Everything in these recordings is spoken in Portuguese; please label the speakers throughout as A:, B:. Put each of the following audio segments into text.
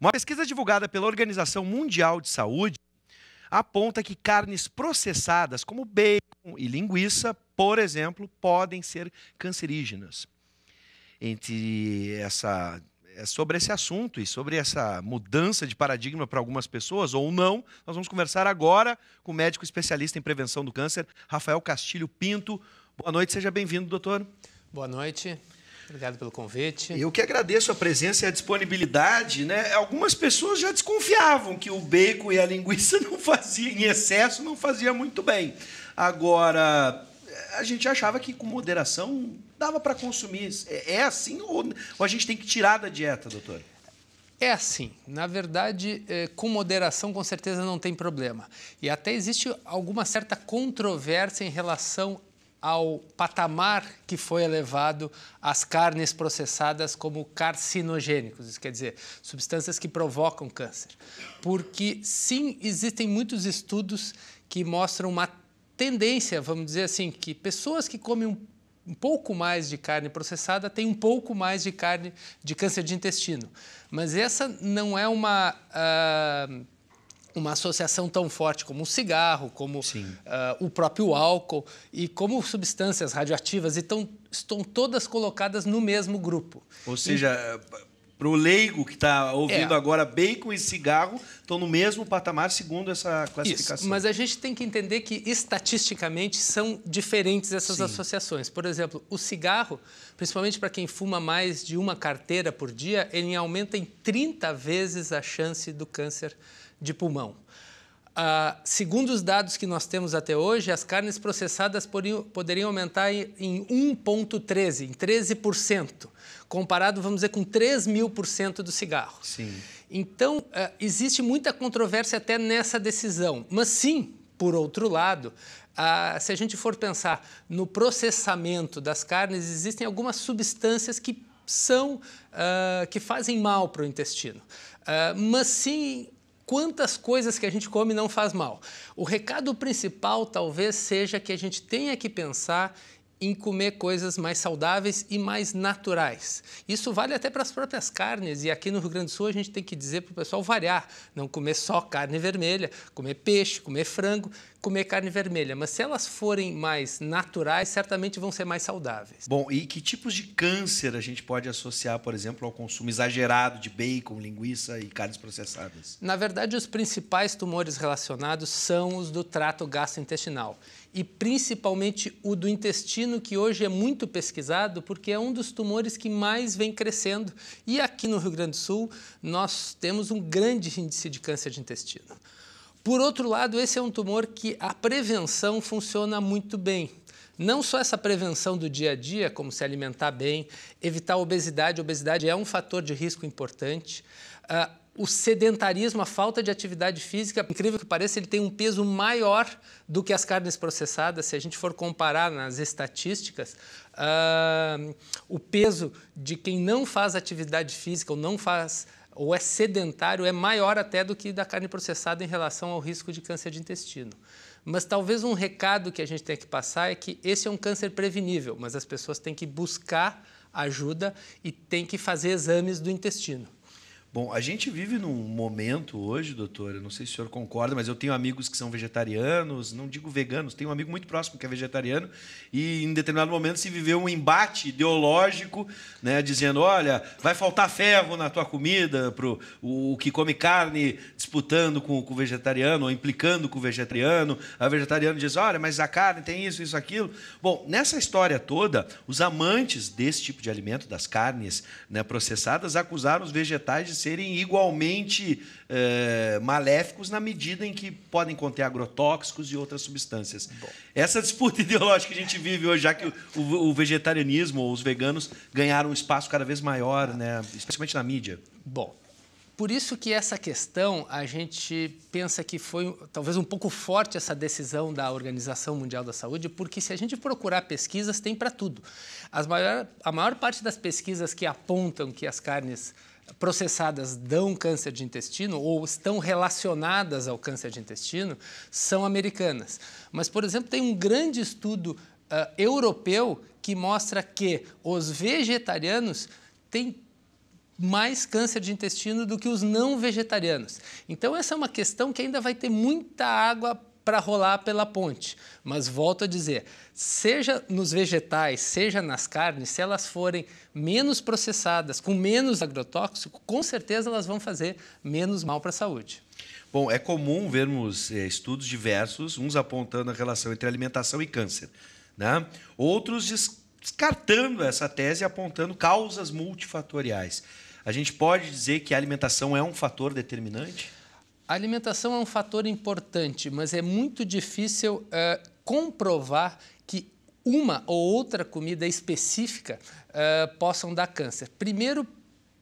A: Uma pesquisa divulgada pela Organização Mundial de Saúde aponta que carnes processadas, como bacon e linguiça, por exemplo, podem ser cancerígenas. Entre essa é sobre esse assunto e sobre essa mudança de paradigma para algumas pessoas ou não, nós vamos conversar agora com o médico especialista em prevenção do câncer, Rafael Castilho Pinto. Boa noite, seja bem-vindo, doutor. Boa noite. Obrigado pelo convite. Eu que agradeço a presença e a disponibilidade. Né? Algumas pessoas já desconfiavam que o bacon e a linguiça não faziam em excesso, não fazia muito bem. Agora, a gente achava que com moderação dava para
B: consumir. É, é assim ou a gente tem que tirar da dieta, doutor? É assim, na verdade, é, com moderação com certeza não tem problema. E até existe alguma certa controvérsia em relação ao patamar que foi elevado as carnes processadas como carcinogênicos, isso quer dizer, substâncias que provocam câncer. Porque, sim, existem muitos estudos que mostram uma tendência, vamos dizer assim, que pessoas que comem um, um pouco mais de carne processada têm um pouco mais de carne de câncer de intestino. Mas essa não é uma. Uh, uma associação tão forte como o cigarro, como uh, o próprio álcool e como substâncias radioativas então, estão todas colocadas no mesmo grupo.
A: Ou seja, e... para o leigo que está ouvindo é. agora, bacon e cigarro estão no mesmo patamar segundo essa classificação. Isso,
B: mas a gente tem que entender que estatisticamente são diferentes essas Sim. associações. Por exemplo, o cigarro, principalmente para quem fuma mais de uma carteira por dia, ele aumenta em 30 vezes a chance do câncer de pulmão. Ah, segundo os dados que nós temos até hoje, as carnes processadas poderiam, poderiam aumentar em 1,13%, em 13%, comparado, vamos dizer, com 3 mil por cento do cigarro. Sim. Então, ah, existe muita controvérsia até nessa decisão. Mas sim, por outro lado, ah, se a gente for pensar no processamento das carnes, existem algumas substâncias que são que fazem mal para o intestino. mas sim quantas coisas que a gente come não faz mal. O recado principal talvez seja que a gente tenha que pensar em comer coisas mais saudáveis e mais naturais. Isso vale até para as próprias carnes, e aqui no Rio Grande do Sul a gente tem que dizer para o pessoal variar, não comer só carne vermelha, comer peixe, comer frango, comer carne vermelha, mas se elas forem mais naturais, certamente vão ser mais saudáveis.
A: Bom, e que tipos de câncer a gente pode associar, por exemplo, ao consumo exagerado de bacon, linguiça e carnes processadas?
B: Na verdade, os principais tumores relacionados são os do trato gastrointestinal e principalmente o do intestino, que hoje é muito pesquisado porque é um dos tumores que mais vem crescendo. E aqui no Rio Grande do Sul, nós temos um grande índice de câncer de intestino. Por outro lado, esse é um tumor que a prevenção funciona muito bem. Não só essa prevenção do dia a dia, como se alimentar bem, evitar a obesidade, obesidade é um fator de risco importante, ah, o sedentarismo, a falta de atividade física, incrível que pareça, ele tem um peso maior do que as carnes processadas. Se a gente for comparar nas estatísticas, uh, o peso de quem não faz atividade física ou não faz ou é sedentário é maior até do que da carne processada em relação ao risco de câncer de intestino. Mas talvez um recado que a gente tem que passar é que esse é um câncer prevenível, mas as pessoas têm que buscar ajuda e têm que fazer exames do intestino. Bom, a gente vive
A: num momento hoje, doutor, eu não sei se o senhor concorda, mas eu tenho amigos que são vegetarianos, não digo veganos, tenho um amigo muito próximo que é vegetariano, e em determinado momento se viveu um embate ideológico, né, dizendo, olha, vai faltar ferro na tua comida pro o que come carne disputando com, com, o vegetariano, ou implicando com o vegetariano, a vegetariano diz, olha, mas a carne tem isso, isso, aquilo. Bom, nessa história toda, os amantes desse tipo de alimento, das carnes né, processadas, acusaram os vegetais de serem igualmente é, maléficos na medida em que podem conter agrotóxicos e outras substâncias. Bom. Essa disputa ideológica que a gente vive hoje, já que o, o, vegetarianismo ou os veganos ganharam um espaço cada vez maior, né, especialmente na mídia. Bom,
B: por isso que essa questão a gente pensa que foi talvez um pouco forte essa decisão da Organização Mundial da Saúde, porque se a gente procurar pesquisas, tem para tudo. Maior, a maior parte das pesquisas que apontam que as carnes processadas dão câncer de intestino ou estão relacionadas ao câncer de intestino são americanas. Mas, por exemplo, tem um grande estudo uh, europeu que mostra que os vegetarianos têm mais câncer de intestino do que os não vegetarianos. Então, essa é uma questão que ainda vai ter muita água para rolar pela ponte. Mas volto a dizer, seja nos vegetais, seja nas carnes, se elas forem menos processadas, com menos agrotóxico, com certeza elas vão fazer menos mal para a saúde.
A: Bom, é comum vermos é, estudos diversos, uns apontando a relação entre alimentação e câncer, né? outros descartando essa tese e apontando causas multifatoriais. A gente pode dizer que a alimentação é um
B: fator determinante? A alimentação é um fator importante, mas é muito difícil uh, comprovar que uma ou outra comida específica uh, possam dar câncer. Primeiro,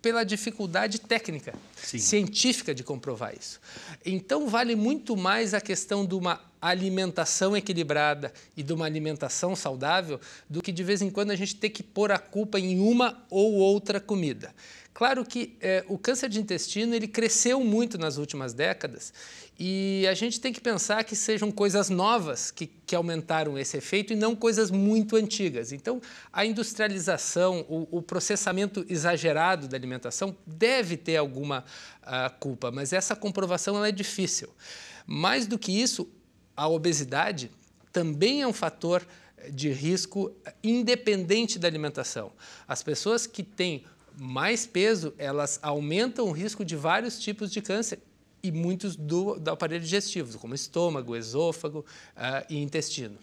B: pela dificuldade técnica, Sim. científica de comprovar isso. Então, vale muito mais a questão de uma alimentação equilibrada e de uma alimentação saudável do que de vez em quando a gente ter que pôr a culpa em uma ou outra comida. Claro que é, o câncer de intestino ele cresceu muito nas últimas décadas e a gente tem que pensar que sejam coisas novas que, que aumentaram esse efeito e não coisas muito antigas. Então, a industrialização, o, o processamento exagerado da alimentação deve ter alguma uh, culpa, mas essa comprovação ela é difícil. Mais do que isso, a obesidade também é um fator de risco eh, independente da alimentação. As pessoas que têm mais peso, elas aumentam o risco de vários tipos de câncer e muitos do, do aparelho digestivo, como estômago, esôfago uh, e intestino.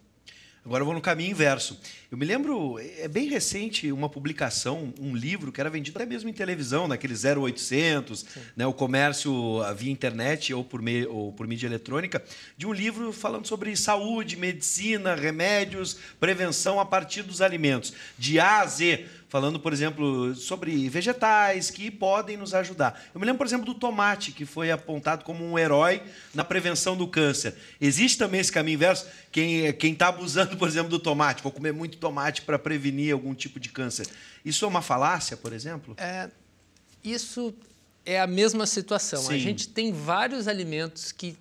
B: Agora eu vou no caminho inverso. Eu me lembro, é bem recente, uma
A: publicação, um livro que era vendido até mesmo em televisão, naquele 0800, né, o comércio via internet ou por, me, ou por mídia eletrônica, de um livro falando sobre saúde, medicina, remédios, prevenção a partir dos alimentos, de A a Z falando, por exemplo, sobre vegetais que podem nos ajudar. Eu me lembro, por exemplo, do tomate, que foi apontado como um herói na prevenção do câncer. Existe também esse caminho inverso? Quem está abusando, por exemplo, do tomate, vou comer muito tomate para prevenir algum tipo de câncer. Isso é uma falácia, por exemplo?
B: É, isso é a mesma situação. Sim. A gente tem vários alimentos que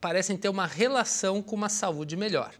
B: parecem ter uma relação com uma saúde melhor.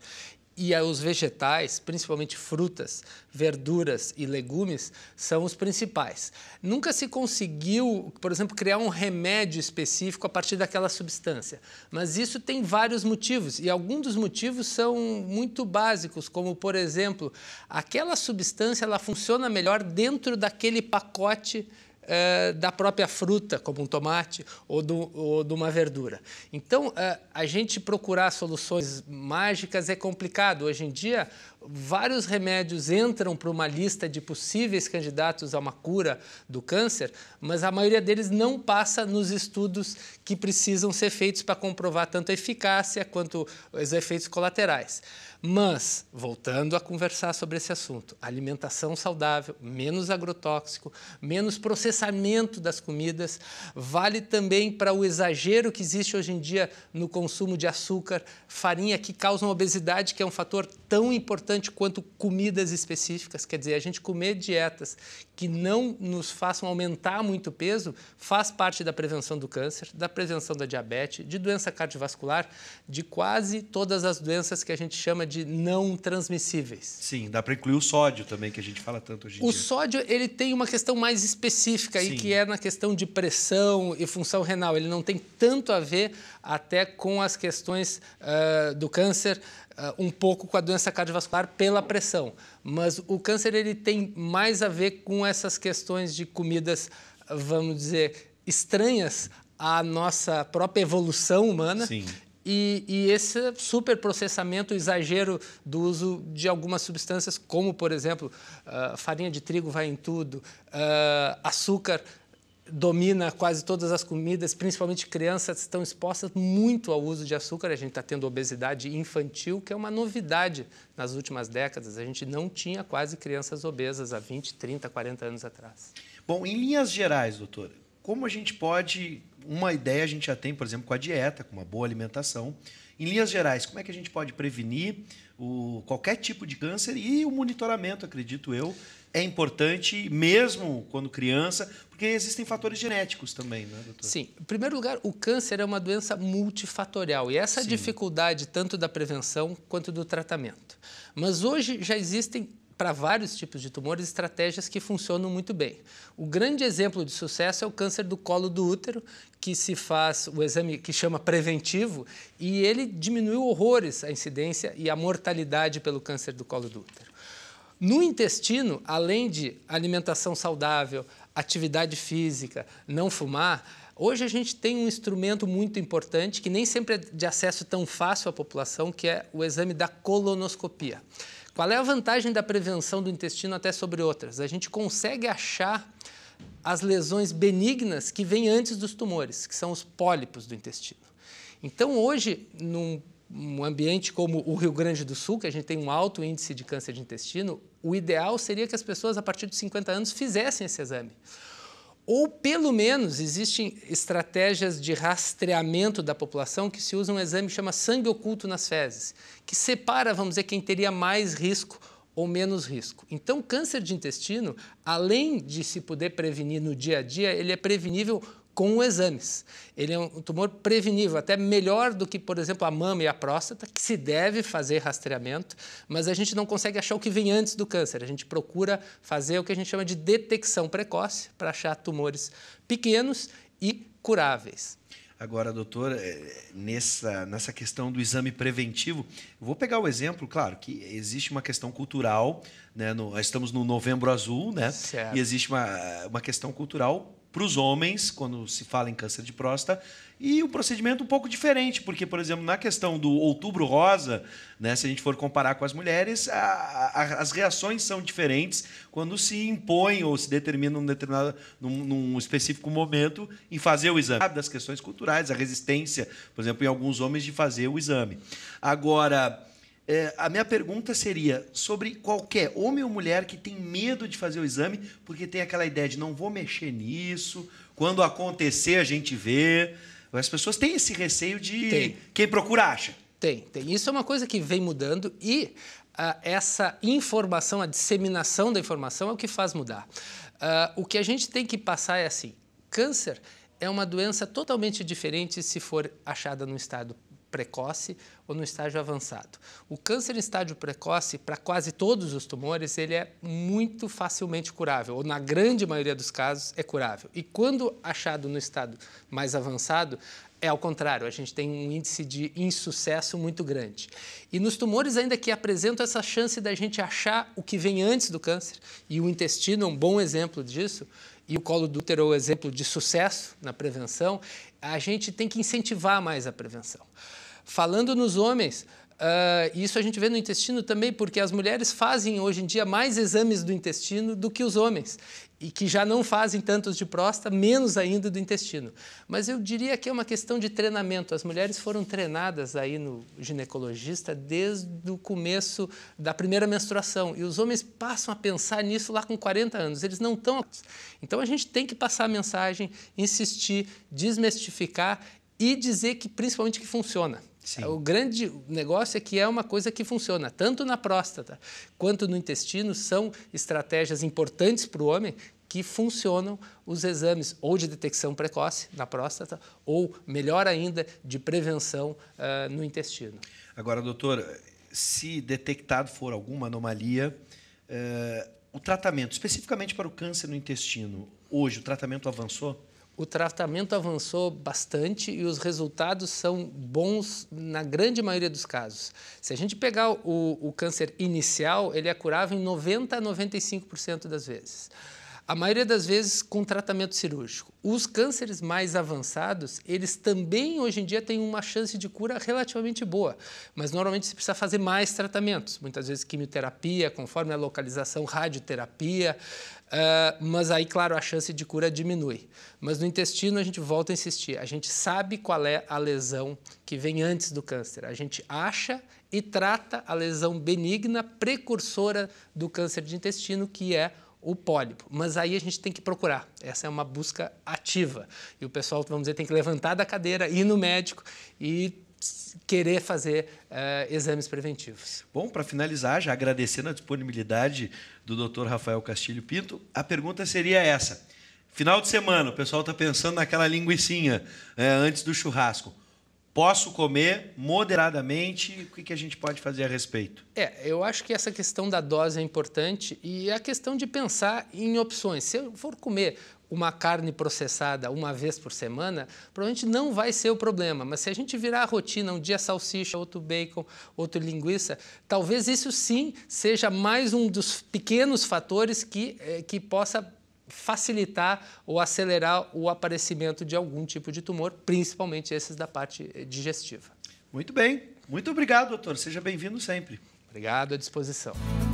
B: E os vegetais, principalmente frutas, verduras e legumes, são os principais. Nunca se conseguiu, por exemplo, criar um remédio específico a partir daquela substância. Mas isso tem vários motivos, e alguns dos motivos são muito básicos, como, por exemplo, aquela substância ela funciona melhor dentro daquele pacote é, da própria fruta, como um tomate, ou, do, ou de uma verdura. Então, é, a gente procurar soluções mágicas é complicado. Hoje em dia, vários remédios entram para uma lista de possíveis candidatos a uma cura do câncer, mas a maioria deles não passa nos estudos que precisam ser feitos para comprovar tanto a eficácia quanto os efeitos colaterais. Mas, voltando a conversar sobre esse assunto, alimentação saudável, menos agrotóxico, menos processamento das comidas, vale também para o exagero que existe hoje em dia no consumo de açúcar, farinha que uma obesidade, que é um fator tão importante importante quanto comidas específicas, quer dizer, a gente comer dietas que não nos façam aumentar muito peso faz parte da prevenção do câncer, da prevenção da diabetes, de doença cardiovascular, de quase todas as doenças que a gente chama de não transmissíveis.
A: Sim, dá para incluir o sódio também, que a gente fala tanto hoje em o dia. O
B: sódio, ele tem uma questão mais específica Sim. aí, que é na questão de pressão e função renal. Ele não tem tanto a ver até com as questões uh, do câncer, um pouco com a doença cardiovascular pela pressão, mas o câncer ele tem mais a ver com essas questões de comidas, vamos dizer, estranhas à nossa própria evolução humana. Sim. E, e esse superprocessamento, o exagero do uso de algumas substâncias, como, por exemplo, uh, farinha de trigo vai em tudo, uh, açúcar domina quase todas as comidas, principalmente crianças estão expostas muito ao uso de açúcar. A gente está tendo obesidade infantil, que é uma novidade nas últimas décadas. A gente não tinha quase crianças obesas há 20, 30, 40 anos atrás.
A: Bom, em linhas gerais, doutora, como a gente pode. Uma ideia a gente já tem, por exemplo, com a dieta, com uma boa alimentação em linhas gerais, como é que a gente pode prevenir o, qualquer tipo de câncer e o monitoramento, acredito eu, é
B: importante mesmo quando criança, porque existem fatores genéticos também, né, doutor? Sim. Em primeiro lugar, o câncer é uma doença multifatorial e essa Sim. dificuldade tanto da prevenção quanto do tratamento. Mas hoje já existem para vários tipos de tumores estratégias que funcionam muito bem. O grande exemplo de sucesso é o câncer do colo do útero, que se faz o exame que chama preventivo e ele diminuiu horrores a incidência e a mortalidade pelo câncer do colo do útero. No intestino, além de alimentação saudável, atividade física, não fumar, Hoje a gente tem um instrumento muito importante que nem sempre é de acesso tão fácil à população, que é o exame da colonoscopia. Qual é a vantagem da prevenção do intestino até sobre outras? A gente consegue achar as lesões benignas que vêm antes dos tumores, que são os pólipos do intestino. Então, hoje, num ambiente como o Rio Grande do Sul, que a gente tem um alto índice de câncer de intestino, o ideal seria que as pessoas, a partir de 50 anos, fizessem esse exame. Ou, pelo menos, existem estratégias de rastreamento da população que se usa um exame que chama sangue oculto nas fezes, que separa, vamos dizer, quem teria mais risco ou menos risco. Então, câncer de intestino, além de se poder prevenir no dia a dia, ele é prevenível com exames. Ele é um tumor prevenível, até melhor do que, por exemplo, a mama e a próstata, que se deve fazer rastreamento, mas a gente não consegue achar o que vem antes do câncer. A gente procura fazer o que a gente chama de detecção precoce para achar tumores pequenos e curáveis.
A: Agora, doutor, eh, nessa, nessa questão do exame preventivo, vou pegar o exemplo, claro, que existe uma questão cultural, né? No, estamos no novembro azul, né? Certo. E existe uma, uma questão cultural para os homens, quando se fala em câncer de próstata, e o um procedimento um pouco diferente, porque, por exemplo, na questão do outubro rosa, né, se a gente for comparar com as mulheres, a, a, as reações são diferentes quando se impõe ou se determina um determinado, num, num, específico momento em fazer o exame. Das questões culturais, a resistência, por exemplo, em alguns homens de fazer o exame. Agora, é, a minha pergunta seria sobre qualquer homem ou mulher que tem medo de fazer o exame, porque tem aquela ideia de não vou mexer nisso, quando acontecer a gente vê.
B: As pessoas têm esse receio de tem. quem procura acha. Tem, tem. Isso é uma coisa que vem mudando e uh, essa informação, a disseminação da informação é o que faz mudar. Uh, o que a gente tem que passar é assim: câncer é uma doença totalmente diferente se for achada no estado precoce ou no estágio avançado. O câncer em estágio precoce, para quase todos os tumores, ele é muito facilmente curável, ou na grande maioria dos casos é curável. E quando achado no estado mais avançado, é ao contrário, a gente tem um índice de insucesso muito grande. E nos tumores ainda que apresentam essa chance da gente achar o que vem antes do câncer, e o intestino é um bom exemplo disso, e o colo do útero é um exemplo de sucesso na prevenção, a gente tem que incentivar mais a prevenção. Falando nos homens, Uh, isso a gente vê no intestino também, porque as mulheres fazem hoje em dia mais exames do intestino do que os homens, e que já não fazem tantos de próstata, menos ainda do intestino. Mas eu diria que é uma questão de treinamento. As mulheres foram treinadas aí no ginecologista desde o começo da primeira menstruação, e os homens passam a pensar nisso lá com 40 anos, eles não estão. Então a gente tem que passar a mensagem, insistir, desmistificar e dizer que principalmente que funciona. Sim. O grande negócio é que é uma coisa que funciona tanto na próstata quanto no intestino, são estratégias importantes para o homem que funcionam os exames ou de detecção precoce na próstata ou, melhor ainda, de prevenção uh, no intestino.
A: Agora, doutor, se detectado for alguma anomalia, uh, o tratamento, especificamente
B: para o câncer no intestino, hoje o tratamento avançou? o tratamento avançou bastante e os resultados são bons na grande maioria dos casos. Se a gente pegar o, o câncer inicial, ele é curável em 90 a 95% das vezes a maioria das vezes com tratamento cirúrgico. Os cânceres mais avançados, eles também hoje em dia têm uma chance de cura relativamente boa, mas normalmente se precisa fazer mais tratamentos, muitas vezes quimioterapia, conforme a localização, radioterapia, uh, mas aí, claro, a chance de cura diminui. Mas no intestino, a gente volta a insistir, a gente sabe qual é a lesão que vem antes do câncer, a gente acha e trata a lesão benigna precursora do câncer de intestino, que é o o pólipo. Mas aí a gente tem que procurar. Essa é uma busca ativa. E o pessoal, vamos dizer, tem que levantar da cadeira, ir no médico e querer fazer uh, exames preventivos.
A: Bom, para finalizar, já agradecendo a disponibilidade do Dr. Rafael Castilho Pinto, a pergunta seria essa. Final de semana, o pessoal está pensando naquela linguiçinha é, antes do churrasco. Posso comer moderadamente? O que, que a gente pode fazer a respeito?
B: É, eu acho que essa questão da dose é importante e a questão de pensar em opções. Se eu for comer uma carne processada uma vez por semana, provavelmente não vai ser o problema. Mas se a gente virar a rotina, um dia salsicha, outro bacon, outro linguiça, talvez isso sim seja mais um dos pequenos fatores que, eh, que possa facilitar ou acelerar o aparecimento de algum tipo de tumor, principalmente esses da parte eh, digestiva. Muito bem. Muito obrigado, doutor. Seja bem-vindo sempre. Obrigado, à disposição.